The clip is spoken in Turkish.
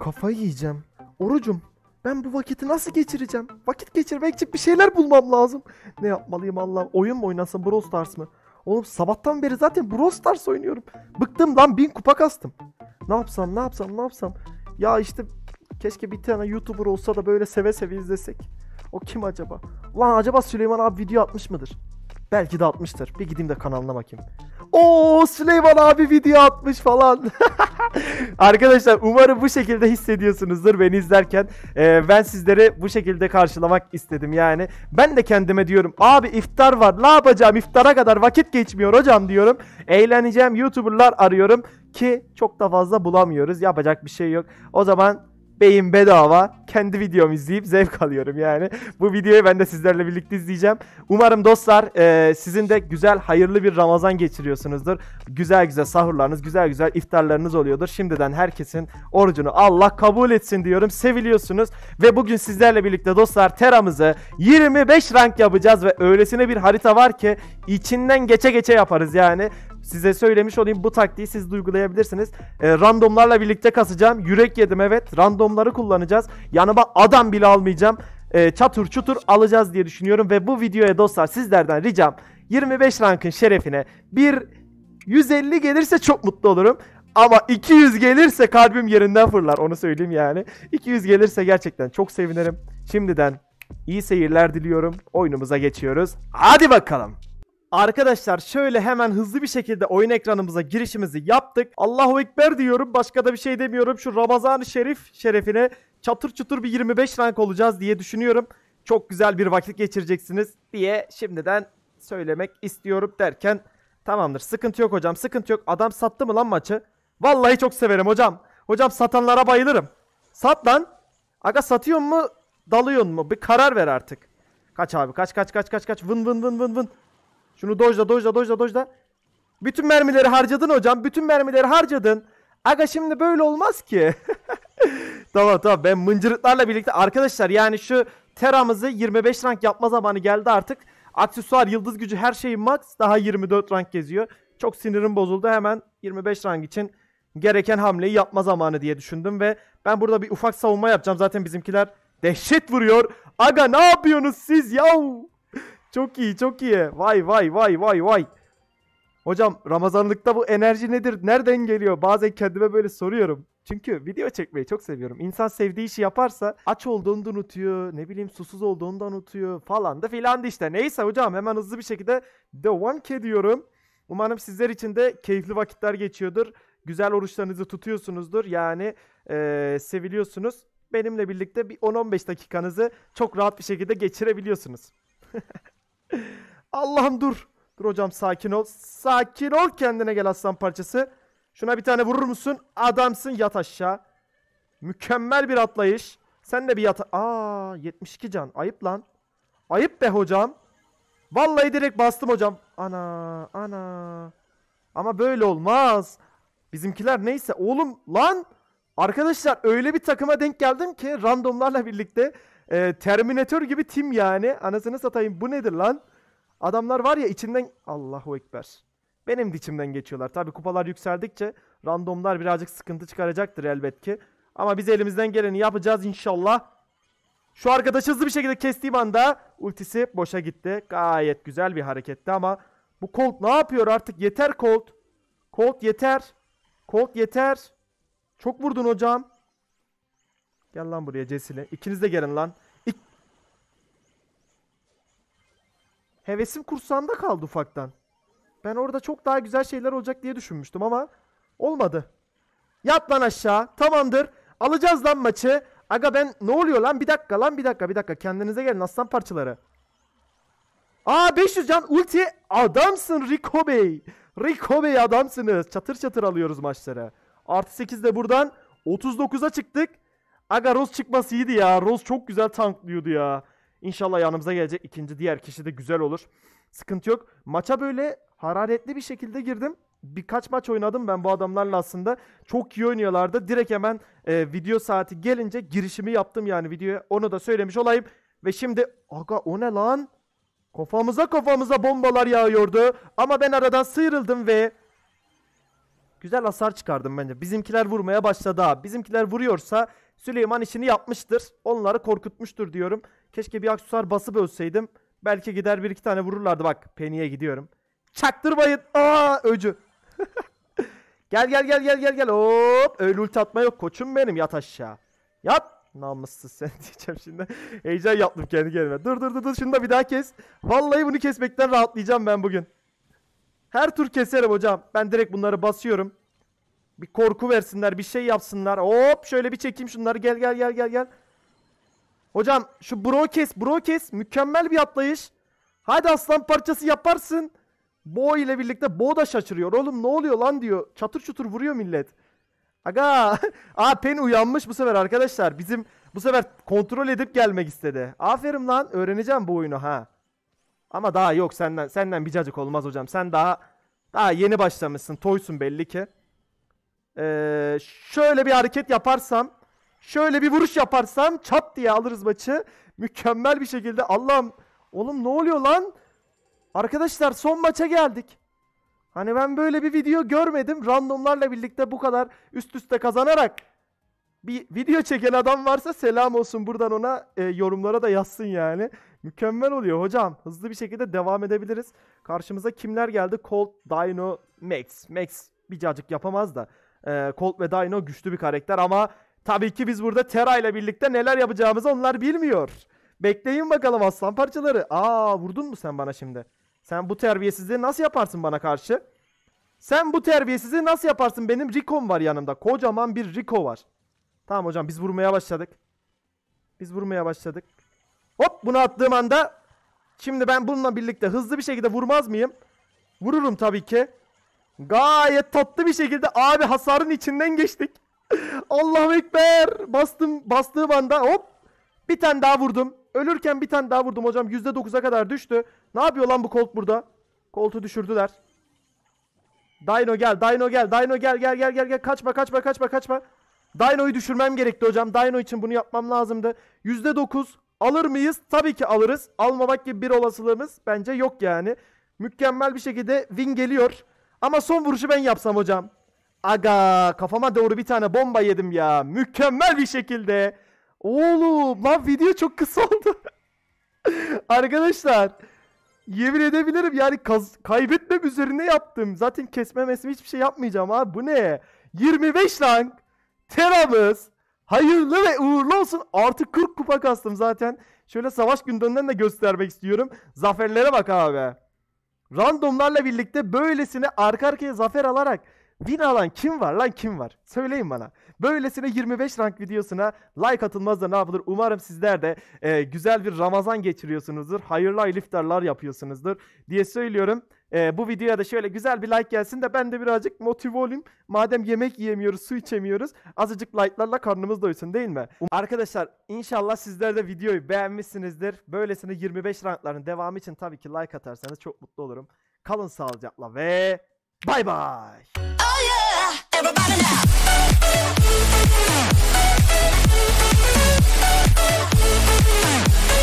Kafayı yiyeceğim. Orucum ben bu vakiti nasıl geçireceğim? Vakit geçirmek için bir şeyler bulmam lazım. Ne yapmalıyım Allah? Oyun mu oynasın Brawl Stars mı? Oğlum sabahtan beri zaten Brawl Stars oynuyorum. Bıktım lan bin kupa kastım. Ne yapsam ne yapsam ne yapsam. Ya işte keşke bir tane YouTuber olsa da böyle seve seve izlesek. O kim acaba? Lan acaba Süleyman abi video atmış mıdır? Belki de atmıştır. Bir gideyim de kanalına bakayım. Oo Süleyman abi video atmış falan. Arkadaşlar umarım bu şekilde hissediyorsunuzdur beni izlerken. Ee, ben sizleri bu şekilde karşılamak istedim yani. Ben de kendime diyorum abi iftar var ne yapacağım iftara kadar vakit geçmiyor hocam diyorum. Eğleneceğim YouTuber'lar arıyorum ki çok da fazla bulamıyoruz. Yapacak bir şey yok. O zaman beyin bedava. Kendi videomu izleyip zevk alıyorum yani. Bu videoyu ben de sizlerle birlikte izleyeceğim. Umarım dostlar e, sizin de güzel hayırlı bir Ramazan geçiriyorsunuzdur. Güzel güzel sahurlarınız, güzel güzel iftarlarınız oluyordur. Şimdiden herkesin orucunu Allah kabul etsin diyorum. Seviliyorsunuz ve bugün sizlerle birlikte dostlar teramızı 25 rank yapacağız ve öylesine bir harita var ki içinden geçe geçe yaparız yani. Size söylemiş olayım bu taktiği siz uygulayabilirsiniz. E, ee, randomlarla birlikte kasacağım. Yürek yedim evet. Randomları kullanacağız. Yanıma adam bile almayacağım. E, ee, çatır çutur alacağız diye düşünüyorum. Ve bu videoya dostlar sizlerden ricam 25 rankın şerefine bir 150 gelirse çok mutlu olurum. Ama 200 gelirse kalbim yerinden fırlar onu söyleyeyim yani. 200 gelirse gerçekten çok sevinirim. Şimdiden iyi seyirler diliyorum. Oyunumuza geçiyoruz. Hadi bakalım. Arkadaşlar şöyle hemen hızlı bir şekilde oyun ekranımıza girişimizi yaptık. Allahu Ekber diyorum başka da bir şey demiyorum. Şu Ramazan-ı Şerif şerefine çatır çutur bir 25 rank olacağız diye düşünüyorum. Çok güzel bir vakit geçireceksiniz diye şimdiden söylemek istiyorum derken tamamdır. Sıkıntı yok hocam sıkıntı yok. Adam sattı mı lan maçı? Vallahi çok severim hocam. Hocam satanlara bayılırım. Sat lan. Aga satıyor mu dalıyor mu? Bir karar ver artık. Kaç abi kaç kaç kaç kaç kaç. Vın vın vın vın vın. Şunu dojla dojla dojla dojla. Bütün mermileri harcadın hocam. Bütün mermileri harcadın. Aga şimdi böyle olmaz ki. tamam tamam ben mıncırıklarla birlikte arkadaşlar yani şu teramızı 25 rank yapma zamanı geldi artık. Aksesuar, yıldız gücü her şey max. Daha 24 rank geziyor. Çok sinirim bozuldu. Hemen 25 rank için gereken hamleyi yapma zamanı diye düşündüm ve ben burada bir ufak savunma yapacağım. Zaten bizimkiler dehşet vuruyor. Aga ne yapıyorsunuz siz yav? Çok iyi çok iyi. Vay vay vay vay vay. Hocam Ramazanlıkta bu enerji nedir? Nereden geliyor? Bazen kendime böyle soruyorum. Çünkü video çekmeyi çok seviyorum. İnsan sevdiği işi yaparsa aç olduğunu da unutuyor. Ne bileyim susuz olduğunu da unutuyor falan da filan da işte. Neyse hocam hemen hızlı bir şekilde the one devam diyorum. Umarım sizler için de keyifli vakitler geçiyordur. Güzel oruçlarınızı tutuyorsunuzdur. Yani ee, seviliyorsunuz. Benimle birlikte bir 10-15 dakikanızı çok rahat bir şekilde geçirebiliyorsunuz. Allah'ım dur. Dur hocam sakin ol. Sakin ol kendine gel aslan parçası. Şuna bir tane vurur musun? Adamsın yat aşağı. Mükemmel bir atlayış. Sen de bir yat. Aa 72 can. Ayıp lan. Ayıp be hocam. Vallahi direkt bastım hocam. Ana ana. Ama böyle olmaz. Bizimkiler neyse. Oğlum lan. Arkadaşlar öyle bir takıma denk geldim ki randomlarla birlikte e, Terminator gibi tim yani. Anasını satayım bu nedir lan? Adamlar var ya içinden... Allahu Ekber. Benim de içimden geçiyorlar. Tabi kupalar yükseldikçe randomlar birazcık sıkıntı çıkaracaktır elbet ki. Ama biz elimizden geleni yapacağız inşallah. Şu arkadaş hızlı bir şekilde kestiğim anda ultisi boşa gitti. Gayet güzel bir hareketti ama bu Colt ne yapıyor artık? Yeter Colt. Colt yeter. Colt yeter. Çok vurdun hocam. Gel lan buraya Cesile. İkiniz de gelin lan. İk Hevesim kursağımda kaldı ufaktan. Ben orada çok daha güzel şeyler olacak diye düşünmüştüm ama olmadı. Yat lan aşağı. Tamamdır. Alacağız lan maçı. Aga ben ne oluyor lan? Bir dakika lan bir dakika bir dakika. Kendinize gelin aslan parçaları. Aa 500 can ulti. Adamsın Rico Bey. Rico Bey adamsınız. Çatır çatır alıyoruz maçları. Artı 8 de buradan 39'a çıktık. Aga Rose çıkması iyiydi ya. Rose çok güzel tanklıyordu ya. İnşallah yanımıza gelecek ikinci diğer kişi de güzel olur. Sıkıntı yok. Maça böyle hararetli bir şekilde girdim. Birkaç maç oynadım ben bu adamlarla aslında. Çok iyi oynuyorlardı. Direkt hemen e, video saati gelince girişimi yaptım yani videoya. Onu da söylemiş olayım. Ve şimdi aga o ne lan? Kafamıza kafamıza bombalar yağıyordu. Ama ben aradan sıyrıldım ve güzel hasar çıkardım bence. Bizimkiler vurmaya başladı ha. Bizimkiler vuruyorsa Süleyman işini yapmıştır. Onları korkutmuştur diyorum. Keşke bir aksesuar basıp ölseydim. Belki gider bir iki tane vururlardı. Bak peniye gidiyorum. Çaktırmayın. Aa öcü. gel gel gel gel gel gel. Hop. Öyle ulti atma yok. Koçum benim yat aşağı. Yat. Namussuz sen diyeceğim şimdi. Heyecan yaptım kendi kendime. Dur dur dur dur şunu da bir daha kes. Vallahi bunu kesmekten rahatlayacağım ben bugün. Her tur keserim hocam. Ben direkt bunları basıyorum. Bir korku versinler, bir şey yapsınlar. Hop şöyle bir çekeyim şunları. Gel gel gel gel gel. Hocam şu bro kes, bro kes. Mükemmel bir atlayış. Hadi aslan parçası yaparsın. Bo ile birlikte Bo da şaşırıyor. Oğlum ne oluyor lan diyor. Çatır çutur vuruyor millet. Aga. Aa Pen uyanmış bu sefer arkadaşlar. Bizim bu sefer kontrol edip gelmek istedi. Aferin lan. Öğreneceğim bu oyunu ha. Ama daha yok senden. Senden bir cacık olmaz hocam. Sen daha daha yeni başlamışsın. Toysun belli ki. Ee, şöyle bir hareket yaparsam, şöyle bir vuruş yaparsam çat diye alırız maçı. Mükemmel bir şekilde. Allah'ım oğlum ne oluyor lan? Arkadaşlar son maça geldik. Hani ben böyle bir video görmedim. Randomlarla birlikte bu kadar üst üste kazanarak bir video çeken adam varsa selam olsun buradan ona e, yorumlara da yazsın yani. Mükemmel oluyor hocam. Hızlı bir şekilde devam edebiliriz. Karşımıza kimler geldi? Colt, Dino, Max. Max bir cacık yapamaz da. E, Colt ve Dino güçlü bir karakter ama tabii ki biz burada Terra ile birlikte neler yapacağımızı onlar bilmiyor. Bekleyin bakalım aslan parçaları. Aa vurdun mu sen bana şimdi? Sen bu terbiyesizliği nasıl yaparsın bana karşı? Sen bu terbiyesizliği nasıl yaparsın? Benim Rico'm var yanımda. Kocaman bir Rico var. Tamam hocam biz vurmaya başladık. Biz vurmaya başladık. Hop bunu attığım anda şimdi ben bununla birlikte hızlı bir şekilde vurmaz mıyım? Vururum tabii ki. Gayet tatlı bir şekilde abi hasarın içinden geçtik. Allahu Ekber. Bastım bastığı anda hop. Bir tane daha vurdum. Ölürken bir tane daha vurdum hocam. %9'a kadar düştü. Ne yapıyor lan bu Colt burada? Colt'u düşürdüler. Dino gel, Dino gel, Dino gel, gel, gel, gel, gel. Kaçma, kaçma, kaçma, kaçma. Dino'yu düşürmem gerekti hocam. Dino için bunu yapmam lazımdı. %9 alır mıyız? Tabii ki alırız. Almamak gibi bir olasılığımız bence yok yani. Mükemmel bir şekilde win geliyor. Ama son vuruşu ben yapsam hocam. Aga kafama doğru bir tane bomba yedim ya. Mükemmel bir şekilde. Oğlum lan video çok kısa oldu. Arkadaşlar yemin edebilirim yani kaybetmem üzerine yaptım. Zaten kesme hiçbir şey yapmayacağım abi bu ne? 25 rank teramız hayırlı ve uğurlu olsun. Artık 40 kupa kastım zaten. Şöyle savaş gündeminden de göstermek istiyorum. Zaferlere bak abi. Randomlarla birlikte böylesine arka arkaya zafer alarak win alan kim var lan kim var? Söyleyin bana. Böylesine 25 rank videosuna like atılmaz da ne yapılır? Umarım sizler de e, güzel bir Ramazan geçiriyorsunuzdur. Hayırlı iftarlar yapıyorsunuzdur diye söylüyorum. E, bu videoya da şöyle güzel bir like gelsin de ben de birazcık motive olayım. Madem yemek yiyemiyoruz, su içemiyoruz. Azıcık like'larla karnımız doysun değil mi? Um, arkadaşlar inşallah sizler de videoyu beğenmişsinizdir. Böylesine 25 rankların devamı için tabii ki like atarsanız çok mutlu olurum. Kalın sağlıcakla ve bay oh, bay.